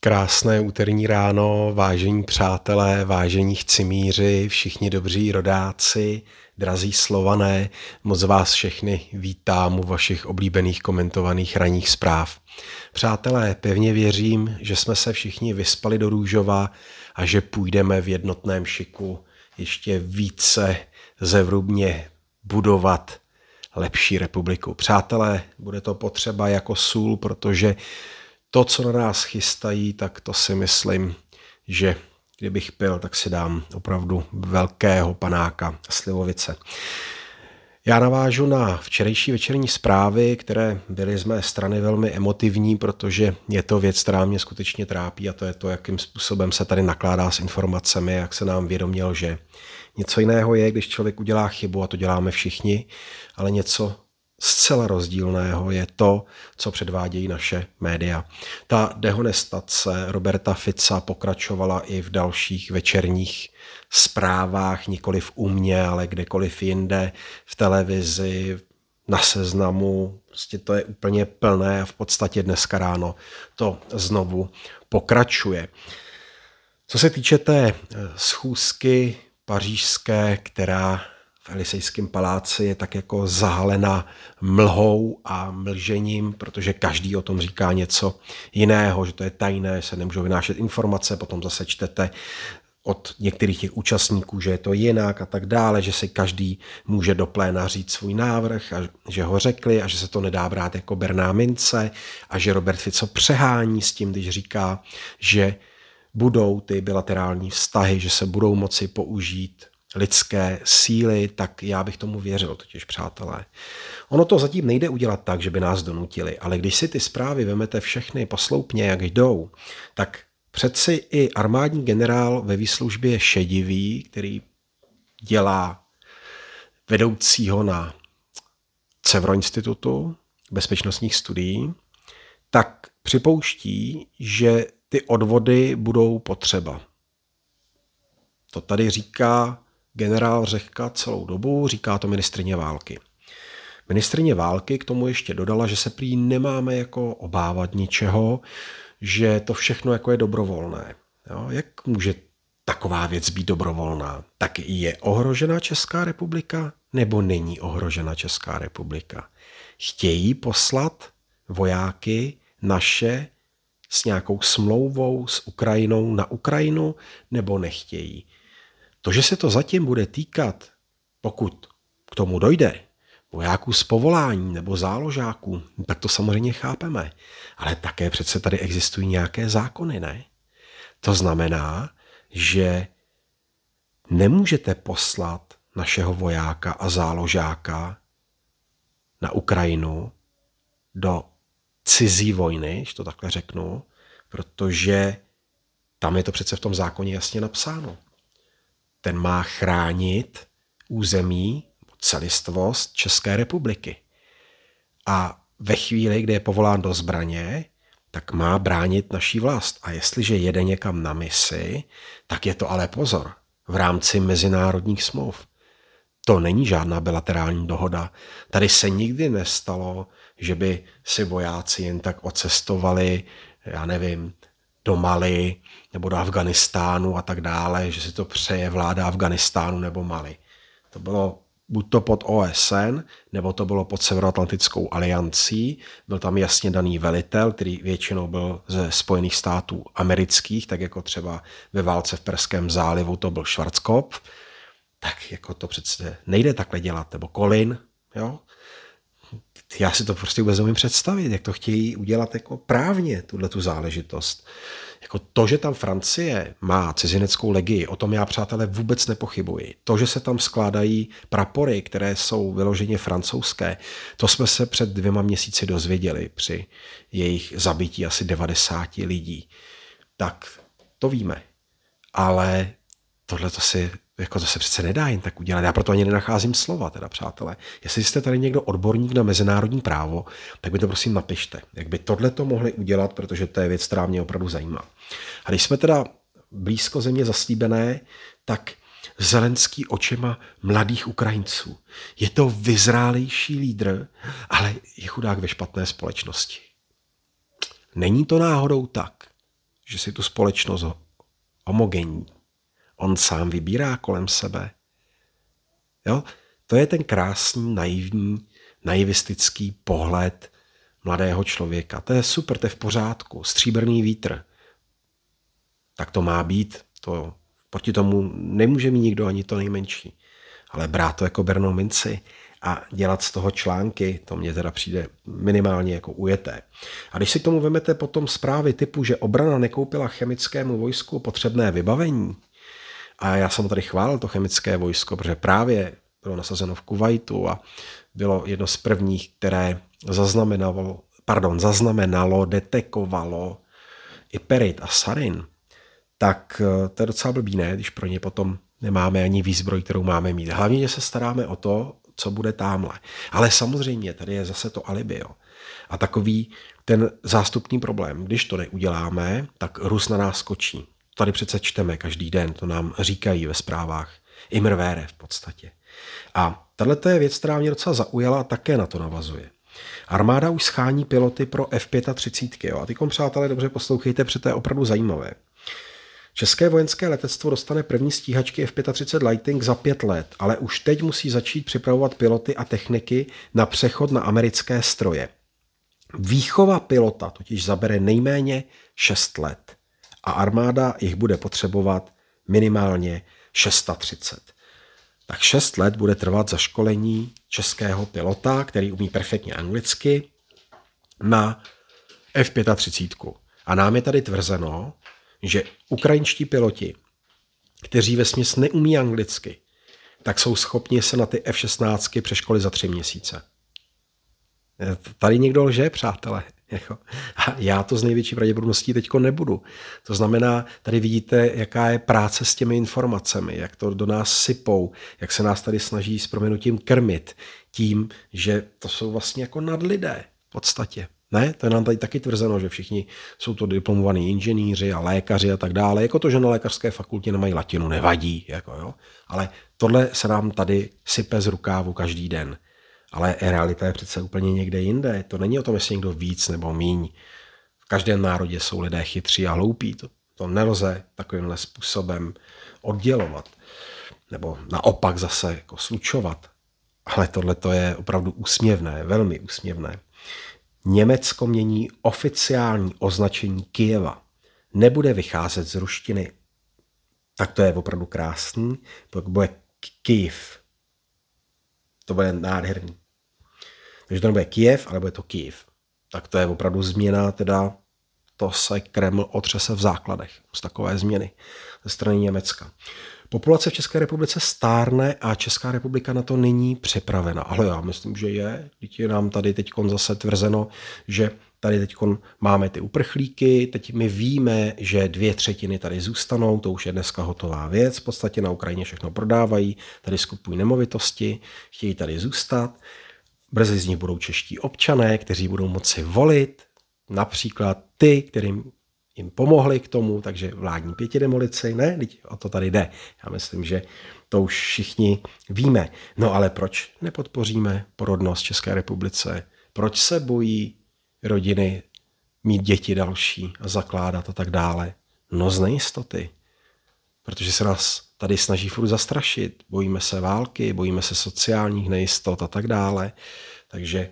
Krásné úterní ráno, vážení přátelé, vážení chcimíři, všichni dobří rodáci, drazí slované, moc vás všechny vítám u vašich oblíbených komentovaných ranních zpráv. Přátelé, pevně věřím, že jsme se všichni vyspali do růžova a že půjdeme v jednotném šiku ještě více zevrubně budovat lepší republiku. Přátelé, bude to potřeba jako sůl, protože to, co na nás chystají, tak to si myslím, že kdybych pil, tak si dám opravdu velkého panáka slivovice. Já navážu na včerejší večerní zprávy, které byly z mé strany velmi emotivní, protože je to věc, která mě skutečně trápí a to je to, jakým způsobem se tady nakládá s informacemi, jak se nám vědomil, že Něco jiného je, když člověk udělá chybu, a to děláme všichni, ale něco zcela rozdílného je to, co předvádějí naše média. Ta dehonestace Roberta Fica pokračovala i v dalších večerních zprávách, nikoli v umě, ale kdekoliv jinde, v televizi, na seznamu, prostě to je úplně plné a v podstatě dneska ráno to znovu pokračuje. Co se týče té eh, schůzky pařížské, která v Elisejském paláci je tak jako zahalena mlhou a mlžením, protože každý o tom říká něco jiného, že to je tajné, se nemůžou vynášet informace, potom zase čtete od některých těch účastníků, že je to jinak a tak dále, že si každý může do pléna říct svůj návrh a že ho řekli a že se to nedá brát jako berná mince a že Robert Fico přehání s tím, když říká, že budou ty bilaterální vztahy, že se budou moci použít lidské síly, tak já bych tomu věřil, totiž přátelé. Ono to zatím nejde udělat tak, že by nás donutili, ale když si ty zprávy vemete všechny posloupně, jak jdou, tak přeci i armádní generál ve výslužbě šedivý, který dělá vedoucího na Cevro institutu bezpečnostních studií, tak připouští, že ty odvody budou potřeba. To tady říká generál Řehka celou dobu, říká to ministrině války. Ministrině války k tomu ještě dodala, že se prý nemáme jako obávat ničeho, že to všechno jako je dobrovolné. Jo, jak může taková věc být dobrovolná? Tak je ohrožena Česká republika nebo není ohrožena Česká republika? Chtějí poslat vojáky naše s nějakou smlouvou s Ukrajinou na Ukrajinu nebo nechtějí? To, že se to zatím bude týkat, pokud k tomu dojde, vojáků z povolání nebo záložáků, tak to samozřejmě chápeme. Ale také přece tady existují nějaké zákony, ne? To znamená, že nemůžete poslat našeho vojáka a záložáka na Ukrajinu do cizí vojny, že to takhle řeknu, protože tam je to přece v tom zákoně jasně napsáno. Ten má chránit území, celistvost České republiky. A ve chvíli, kdy je povolán do zbraně, tak má bránit naší vlast. A jestliže jede někam na misi, tak je to ale pozor v rámci mezinárodních smluv. To není žádná bilaterální dohoda. Tady se nikdy nestalo, že by si vojáci jen tak ocestovali, já nevím, do Mali nebo do Afganistánu a tak dále, že si to přeje vláda Afganistánu nebo Mali. To bylo buď to pod OSN, nebo to bylo pod Severoatlantickou aliancí. Byl tam jasně daný velitel, který většinou byl ze Spojených států amerických, tak jako třeba ve válce v Perském zálivu to byl Schwarzkopf. Tak jako to přece nejde takhle dělat, nebo Colin, jo? já si to prostě vůbec nemůžu představit, jak to chtějí udělat jako právně, tuhle tu záležitost. Jako to, že tam Francie má cizineckou legii, o tom já, přátelé, vůbec nepochybuji. To, že se tam skládají prapory, které jsou vyloženě francouzské, to jsme se před dvěma měsíci dozvěděli při jejich zabití asi 90 lidí. Tak to víme. Ale tohle to si jako to se přece nedá jen tak udělat. Já proto ani nenacházím slova, teda přátelé. Jestli jste tady někdo odborník na mezinárodní právo, tak mi to prosím napište, jak by tohle to mohli udělat, protože to je věc, která mě opravdu zajímá. A když jsme teda blízko země zaslíbené, tak Zelenský očima mladých Ukrajinců. Je to vyzrálejší lídr, ale je chudák ve špatné společnosti. Není to náhodou tak, že si tu společnost homogenní on sám vybírá kolem sebe. Jo? To je ten krásný, naivní, naivistický pohled mladého člověka. To je super, to je v pořádku. Stříbrný vítr. Tak to má být. To, proti tomu nemůže mít nikdo ani to nejmenší. Ale brát to jako bernou minci a dělat z toho články, to mně teda přijde minimálně jako ujeté. A když si k tomu vemete potom zprávy typu, že obrana nekoupila chemickému vojsku potřebné vybavení, a já jsem tady chválil to chemické vojsko, protože právě bylo nasazeno v Kuwaitu a bylo jedno z prvních, které zaznamenalo, pardon, zaznamenalo, detekovalo i perit a sarin, tak eh, to je docela blbý, ne, když pro ně potom nemáme ani výzbroj, kterou máme mít. Hlavně, že se staráme o to, co bude tamhle. Ale samozřejmě, tady je zase to alibi. Jo. A takový ten zástupný problém, když to neuděláme, tak Rus na nás skočí tady přece čteme každý den, to nám říkají ve zprávách. Imrvére v podstatě. A tahle je věc, která mě docela zaujala a také na to navazuje. Armáda už schání piloty pro F-35. Jo? A ty přátelé, dobře poslouchejte, protože to je opravdu zajímavé. České vojenské letectvo dostane první stíhačky F-35 Lightning za pět let, ale už teď musí začít připravovat piloty a techniky na přechod na americké stroje. Výchova pilota totiž zabere nejméně 6 let a armáda jich bude potřebovat minimálně 630. Tak 6 let bude trvat zaškolení českého pilota, který umí perfektně anglicky, na F-35. A nám je tady tvrzeno, že ukrajinští piloti, kteří ve směs neumí anglicky, tak jsou schopni se na ty F-16 přeškolit za tři měsíce. E, tady někdo lže, přátelé. Jako, a já to z největší pravděpodobností teď nebudu. To znamená, tady vidíte, jaká je práce s těmi informacemi, jak to do nás sypou, jak se nás tady snaží s proměnutím krmit tím, že to jsou vlastně jako nadlidé v podstatě. Ne, to je nám tady taky tvrzeno, že všichni jsou to diplomovaní inženýři a lékaři a tak dále. Jako to, že na lékařské fakultě nemají latinu, nevadí. Jako jo. Ale tohle se nám tady sype z rukávu každý den. Ale realita je přece úplně někde jinde. To není o tom, jestli někdo víc nebo míň. V každém národě jsou lidé chytří a hloupí. To, to nelze takovýmhle způsobem oddělovat. Nebo naopak zase jako slučovat. Ale tohle to je opravdu úsměvné, velmi úsměvné. Německo mění oficiální označení Kijeva. Nebude vycházet z ruštiny. Tak to je opravdu krásný. Pak bude Kijev to bude nádherný. Takže to nebude Kiev, ale bude to Kiev. Tak to je opravdu změna, teda to se Kreml otřese v základech z takové změny ze strany Německa. Populace v České republice stárne a Česká republika na to není připravena. Ale já myslím, že je. Teď je nám tady teď zase tvrzeno, že Tady teď máme ty uprchlíky, teď my víme, že dvě třetiny tady zůstanou, to už je dneska hotová věc, v podstatě na Ukrajině všechno prodávají, tady skupují nemovitosti, chtějí tady zůstat. Brzy z nich budou čeští občané, kteří budou moci volit, například ty, kterým jim pomohli k tomu, takže vládní pětidemolici, ne, teď o to tady jde. Já myslím, že to už všichni víme. No ale proč nepodpoříme porodnost České republice? Proč se bojí rodiny, mít děti další a zakládat a tak dále. No z nejistoty. Protože se nás tady snaží furt zastrašit. Bojíme se války, bojíme se sociálních nejistot a tak dále. Takže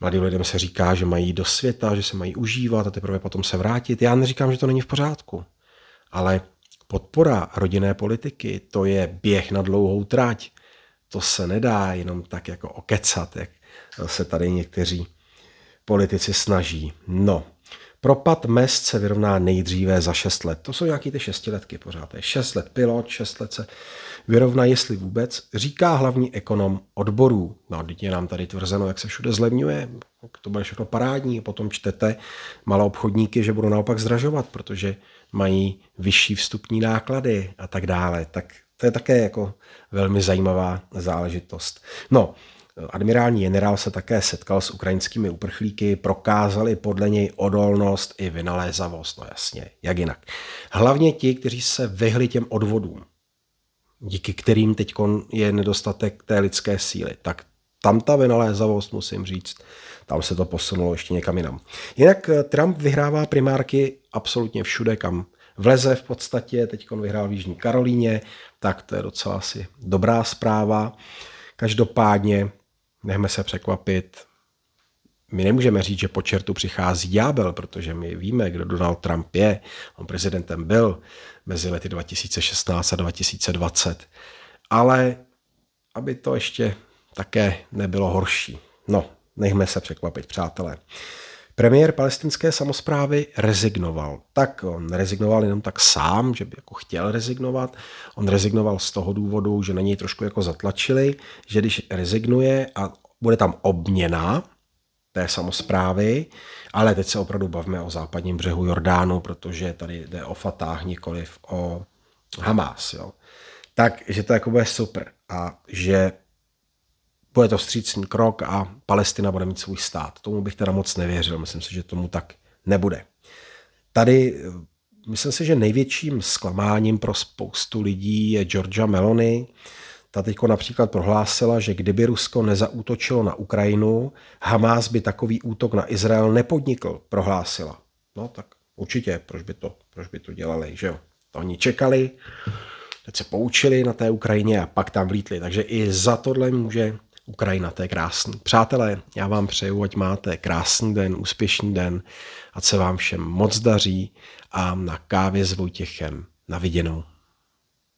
mladým lidem se říká, že mají do světa, že se mají užívat a teprve potom se vrátit. Já neříkám, že to není v pořádku, ale podpora rodinné politiky, to je běh na dlouhou trať. To se nedá jenom tak jako okecat, jak se tady někteří politici snaží. No, propad mest se vyrovná nejdříve za 6 let. To jsou nějaké ty šestiletky pořád. Je 6 let pilot, 6 let se vyrovná, jestli vůbec, říká hlavní ekonom odborů. No, teď je nám tady tvrzeno, jak se všude zlevňuje, to bude všechno parádní, potom čtete malé obchodníky, že budou naopak zdražovat, protože mají vyšší vstupní náklady a tak dále. Tak to je také jako velmi zajímavá záležitost. No, Admirální generál se také setkal s ukrajinskými uprchlíky, prokázali podle něj odolnost i vynalézavost. No jasně, jak jinak. Hlavně ti, kteří se vyhli těm odvodům, díky kterým teď je nedostatek té lidské síly, tak tam ta vynalézavost, musím říct, tam se to posunulo ještě někam jinam. Jinak eh, Trump vyhrává primárky absolutně všude, kam vleze v podstatě, teď vyhrál v Jižní Karolíně, tak to je docela asi dobrá zpráva. Každopádně nechme se překvapit. My nemůžeme říct, že po čertu přichází ďábel, protože my víme, kdo Donald Trump je. On prezidentem byl mezi lety 2016 a 2020. Ale aby to ještě také nebylo horší. No, nechme se překvapit, přátelé. Premiér palestinské samozprávy rezignoval. Tak on rezignoval jenom tak sám, že by jako chtěl rezignovat. On rezignoval z toho důvodu, že na něj trošku jako zatlačili, že když rezignuje a bude tam obměna, té samozprávy, ale teď se opravdu bavíme o západním břehu Jordánu, protože tady jde o Fatah, nikoliv o Hamas. Jo. Tak, že to jako bude super a že bude to vstřícný krok a Palestina bude mít svůj stát. Tomu bych teda moc nevěřil, myslím si, že tomu tak nebude. Tady eh, myslím si, že největším zklamáním pro spoustu lidí je Georgia Meloni. Ta teď například prohlásila, že kdyby Rusko nezautočilo na Ukrajinu, Hamás by takový útok na Izrael nepodnikl, prohlásila. No tak určitě, proč by to, proč by to dělali, že jo? To oni čekali, teď se poučili na té Ukrajině a pak tam vlítli. Takže i za tohle může Ukrajina, to je krásný. Přátelé, já vám přeju, ať máte krásný den, úspěšný den, ať se vám všem moc daří a na kávě s Vojtěchem na viděnou.